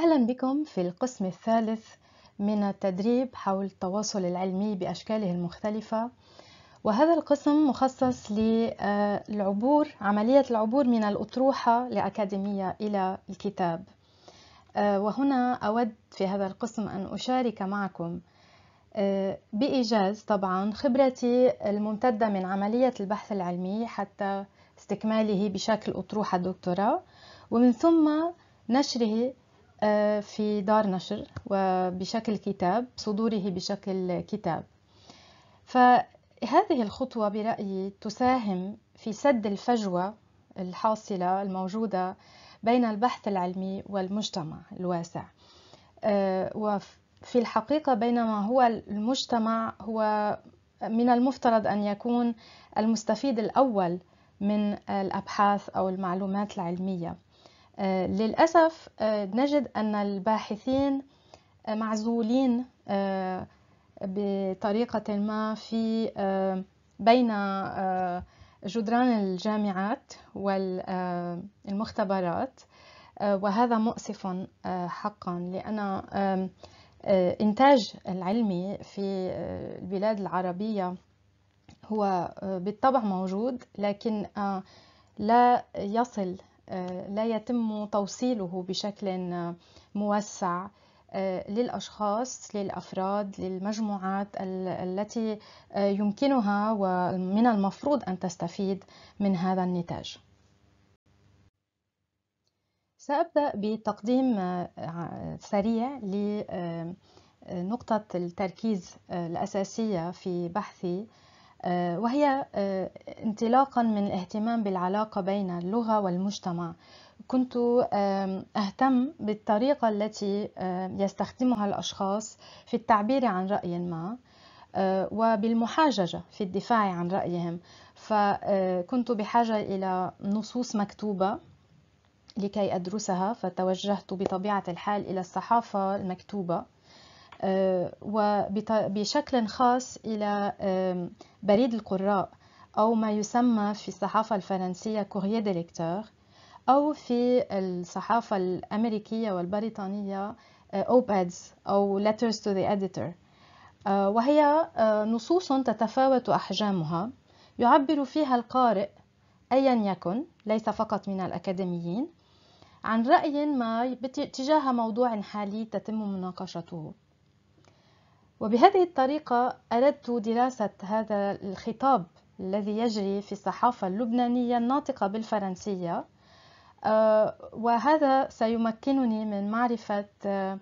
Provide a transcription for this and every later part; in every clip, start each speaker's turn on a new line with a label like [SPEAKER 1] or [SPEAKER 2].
[SPEAKER 1] أهلا بكم في القسم الثالث من التدريب حول التواصل العلمي بأشكاله المختلفة وهذا القسم مخصص للعبور عملية العبور من الأطروحة لأكاديمية إلى الكتاب آه، وهنا أود في هذا القسم أن أشارك معكم آه، بإيجاز طبعا خبرتي الممتدة من عملية البحث العلمي حتى استكماله بشكل أطروحة دكتوراه ومن ثم نشره آه، في دار نشر وبشكل كتاب صدوره بشكل كتاب فهذه الخطوة برأيي تساهم في سد الفجوة الحاصلة الموجودة بين البحث العلمي والمجتمع الواسع آه، وفي الحقيقة بينما هو المجتمع هو من المفترض أن يكون المستفيد الأول من الأبحاث أو المعلومات العلمية آه، للأسف آه، نجد أن الباحثين آه، معزولين بطريقة ما في بين جدران الجامعات والمختبرات وهذا مؤسف حقا لأن إنتاج العلمي في البلاد العربية هو بالطبع موجود لكن لا يصل آه، لا يتم توصيله بشكل موسع آه، للأشخاص للأفراد للمجموعات التي آه، يمكنها ومن المفروض أن تستفيد من هذا النتاج سأبدأ بتقديم سريع لنقطة التركيز الأساسية في بحثي آه، وهي آه، انطلاقا من الاهتمام بالعلاقة بين اللغة والمجتمع كنت أهتم بالطريقة التي يستخدمها الأشخاص في التعبير عن رأي ما آه، وبالمحاججة في الدفاع عن رأيهم فكنت بحاجة إلى نصوص مكتوبة لكي أدرسها فتوجهت بطبيعة الحال إلى الصحافة المكتوبة آه، وبشكل خاص إلى بريد القراء أو ما يسمى في الصحافة الفرنسية كوريا ديليكتور أو في الصحافة الأمريكية والبريطانية أوبادز آه، أو letters to the editor آه، وهي نصوص تتفاوت أحجامها يعبر فيها القارئ أيا يكن ليس فقط من الأكاديميين عن رأي ما تجاه موضوع حالي تتم مناقشته وبهذه الطريقة أردت دراسة هذا الخطاب الذي يجري في الصحافة اللبنانية الناطقة بالفرنسية آه، وهذا سيمكنني من معرفة آه،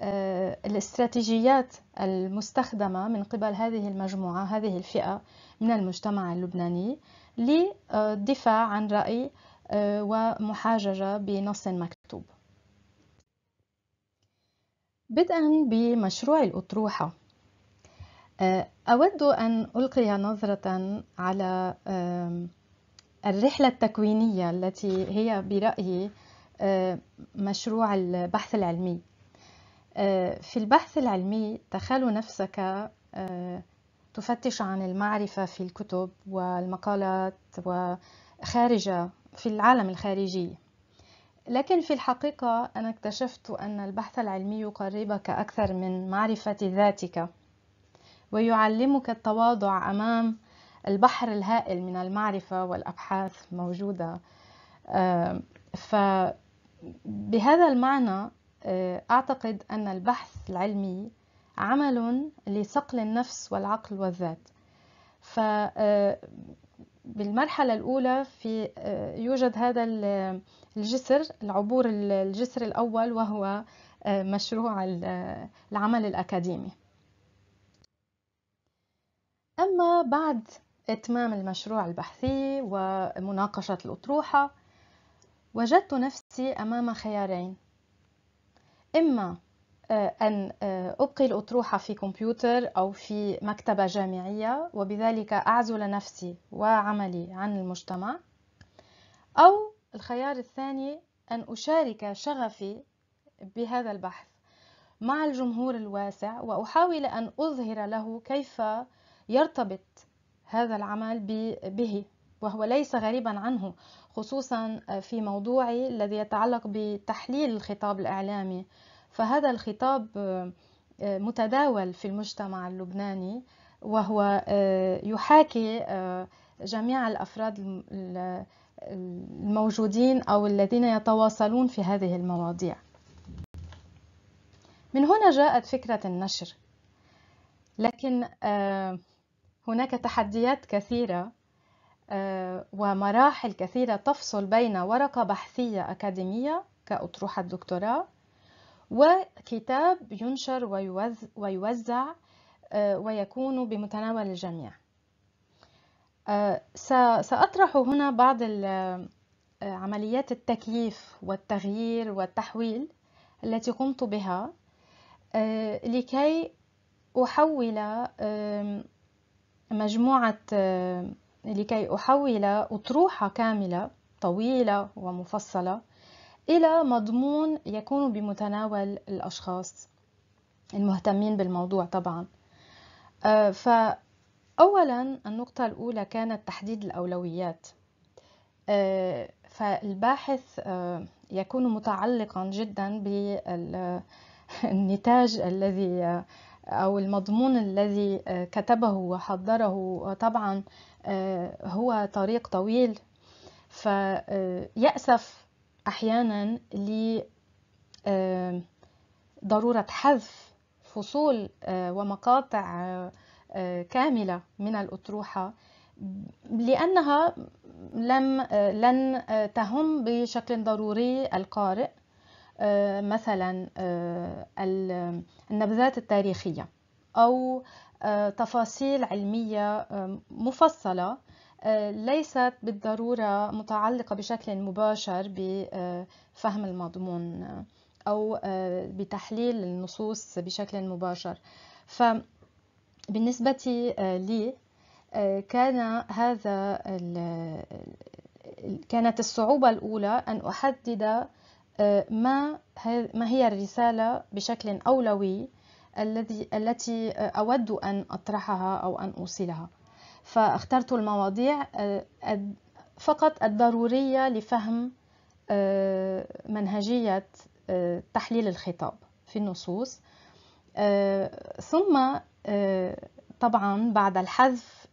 [SPEAKER 1] آه، الاستراتيجيات المستخدمة من قبل هذه المجموعة هذه الفئة من المجتمع اللبناني للدفاع عن رأي ومحاججة بنص مكتوب بدءا بمشروع الأطروحة آه، أود أن ألقي نظرة على الرحلة التكوينية التي هي برأيي آه، مشروع البحث العلمي آه، في البحث العلمي تخيل نفسك تفتش عن المعرفة في الكتب والمقالات وخارجة في العالم الخارجي لكن في الحقيقة أنا اكتشفت أن البحث العلمي يقربك أكثر من معرفة ذاتك ويعلمك التواضع أمام البحر الهائل من المعرفة والأبحاث موجودة فبهذا المعنى آه، أعتقد أن البحث العلمي عمل لصقل النفس والعقل والذات ف آه، بالمرحلة الأولى في آه، يوجد هذا آه، الجسر العبور الجسر الأول وهو آه، مشروع العمل الأكاديمي أما بعد إتمام المشروع البحثي ومناقشة الأطروحة وجدت نفسي أمام خيارين إما آه، أن آه، أبقي الأطروحة في كمبيوتر أو في مكتبة جامعية وبذلك أعزل نفسي وعملي عن المجتمع أو الخيار الثاني أن أشارك شغفي بهذا البحث مع الجمهور الواسع وأحاول أن أظهر له كيف يرتبط هذا العمل به وهو ليس غريبا عنه خصوصا في موضوعي الذي يتعلق بتحليل الخطاب الإعلامي فهذا الخطاب آه، آه، متداول في المجتمع اللبناني وهو آه، يحاكي جميع الافراد الموجودين او الذين يتواصلون في هذه المواضيع من هنا جاءت فكره النشر لكن هناك تحديات كثيره ومراحل كثيره تفصل بين ورقه بحثيه اكاديميه كاطروحه الدكتوراه وكتاب ينشر ويوزع آه، ويكون بمتناول الجميع آه، سأطرح هنا بعض آه، عمليات التكييف والتغيير والتحويل التي قمت بها لكي أحول مجموعة لكي أحول أطروحة كاملة طويلة ومفصلة إلى مضمون يكون بمتناول الأشخاص المهتمين بالموضوع طبعا آه، فأولا النقطة الأولى كانت تحديد الأولويات آه، فالباحث آه، يكون متعلقا جدا بالنتاج الذي أو المضمون الذي كتبه وحضره طبعا هو طريق طويل فيأسف أحيانا لضرورة حذف فصول آه، ومقاطع آه، كاملة من الأطروحة لأنها لم آه، لن تهم بشكل ضروري القارئ مثلا النبذات التاريخية أو تفاصيل علمية مفصلة آه، ليست بالضرورة متعلقة بشكل مباشر بفهم المضمون أو آه، بتحليل النصوص بشكل مباشر فبالنسبة آه، لي كان هذا كانت الصعوبة الأولى أن أحدد ما ما هي الرسالة بشكل أولوي الذي التي أود أن أطرحها أو أن أوصلها فاخترت المواضيع آه، فقط الضرورية لفهم آه، منهجية آه، تحليل الخطاب في النصوص ثم طبعا بعد الحذف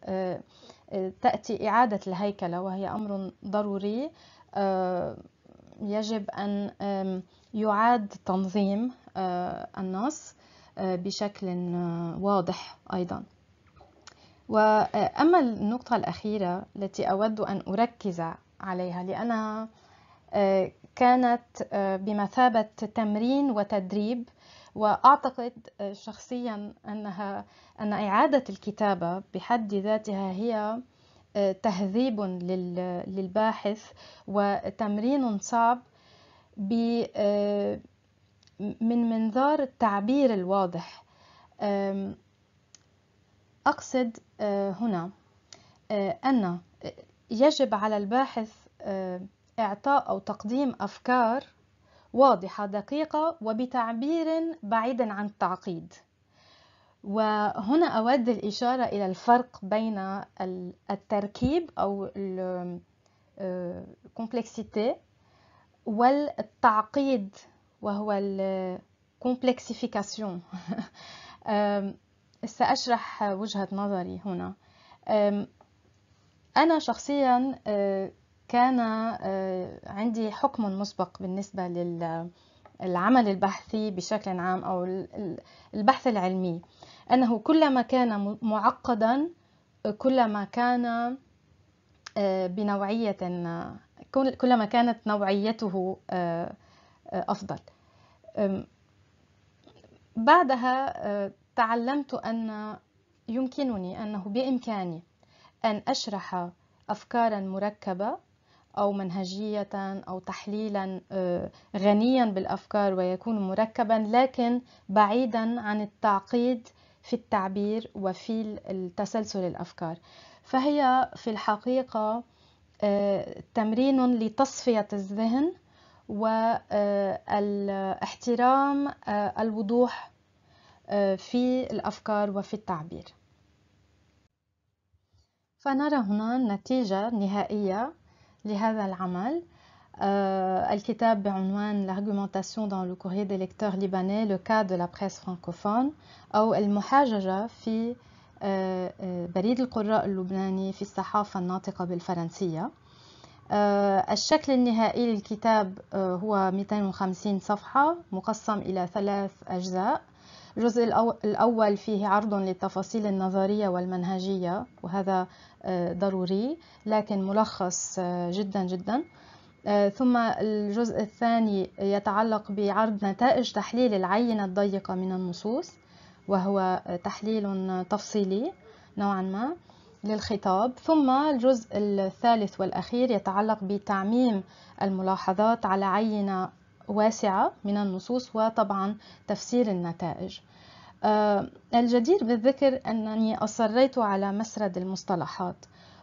[SPEAKER 1] تأتي إعادة الهيكلة وهي أمر ضروري يجب أن يعاد تنظيم النص بشكل واضح أيضاً وأما النقطة الأخيرة التي أود أن أركز عليها لأنها آه، كانت آه، بمثابة تمرين وتدريب وأعتقد آه، شخصيا أنها أن إعادة الكتابة بحد ذاتها هي تهذيب للباحث وتمرين صعب من منظار التعبير الواضح أقصد آه، هنا آه، أن آه، يجب على الباحث إعطاء أو تقديم أفكار واضحة دقيقة وبتعبير بعيد عن التعقيد وهنا أود الإشارة إلى الفرق بين التركيب أو الكومبلكسيتي والتعقيد وهو الكومبلكسيفيكاسيون سأشرح وجهة نظري هنا أنا شخصيا أه، كان أه، عندي حكم مسبق بالنسبة للعمل البحثي بشكل عام أو البحث العلمي أنه كلما كان معقدا كلما كان أه، بنوعية كلما كانت نوعيته أفضل بعدها تعلمت أن يمكنني أنه بإمكاني أن أشرح أفكارا مركبة أو منهجية أو تحليلا آه، غنيا بالأفكار ويكون مركبا لكن بعيدا عن التعقيد في التعبير وفي تسلسل الأفكار فهي في الحقيقة آه، تمرين لتصفية الذهن والاحترام آه، الوضوح آه، في الأفكار وفي التعبير فنرى هنا النتيجة النهائية لهذا العمل آه، الكتاب بعنوان L'argumentation dans le courrier des lecteurs libanais, le cas de la presse francophone أو المحاججة في آه، بريد القراء اللبناني في الصحافة الناطقة بالفرنسية الشكل النهائي للكتاب هو 250 صفحة مقسم إلى ثلاث أجزاء الجزء الأول فيه عرض للتفاصيل النظرية والمنهجية وهذا آه، ضروري لكن ملخص آه، جدا جدا آه، ثم الجزء الثاني يتعلق بعرض نتائج تحليل العينة الضيقة من النصوص وهو تحليل تفصيلي نوعا ما للخطاب ثم الجزء الثالث والأخير يتعلق بتعميم الملاحظات على عينة واسعة من النصوص وطبعا تفسير النتائج آه، الجدير بالذكر أنني أصريت على مسرد المصطلحات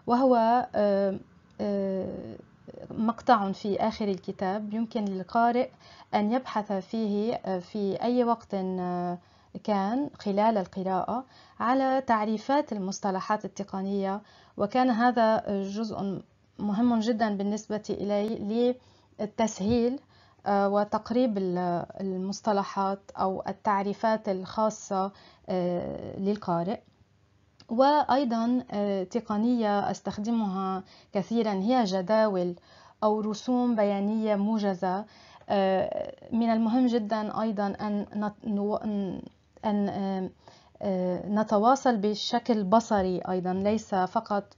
[SPEAKER 1] وهو آه، آه، مقطع في آخر الكتاب يمكن للقارئ أن يبحث فيه في أي وقت كان خلال القراءة على تعريفات المصطلحات التقنية وكان هذا جزء مهم جدا بالنسبة إلي للتسهيل آه، وتقريب المصطلحات أو التعريفات الخاصة آه، للقارئ وأيضا آه، تقنية أستخدمها كثيرا هي جداول أو رسوم بيانية موجزة من المهم جدا أيضا أن أن نتواصل بشكل بصري أيضا ليس فقط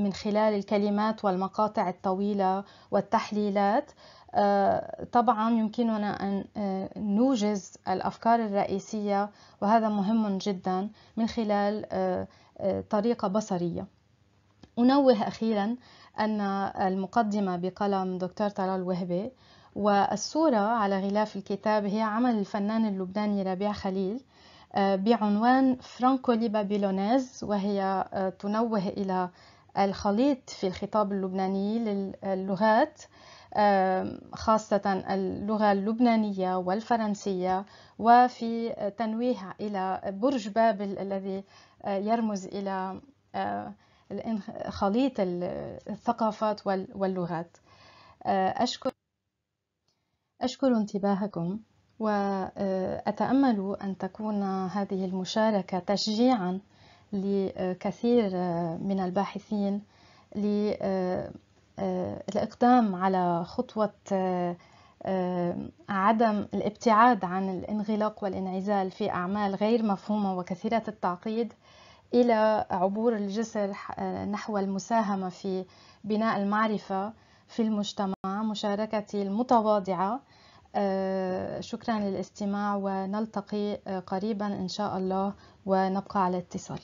[SPEAKER 1] من خلال الكلمات والمقاطع الطويلة والتحليلات آه، طبعا يمكننا أن آه، نوجز الأفكار الرئيسية وهذا مهم جدا من خلال آه، طريقة بصرية أنوه أخيرا أن المقدمة بقلم دكتور طلال وهبي والصورة على غلاف الكتاب هي عمل الفنان اللبناني ربيع خليل بعنوان فرانكو بابيلونيز وهي تنوه إلى الخليط في الخطاب اللبناني للغات خاصة اللغة اللبنانية والفرنسية وفي تنويه إلى برج بابل الذي آه، يرمز إلى آه، خليط الثقافات واللغات آه، أشكر أشكر انتباهكم وأتأمل أن تكون هذه المشاركة تشجيعا لكثير من الباحثين آه، الإقدام على خطوة آه، آه، عدم الابتعاد عن الانغلاق والانعزال في أعمال غير مفهومة وكثيرة التعقيد إلى عبور الجسر نحو المساهمة في بناء المعرفة في المجتمع مشاركتي المتواضعة شكرا للاستماع ونلتقي قريبا إن شاء الله ونبقى على اتصال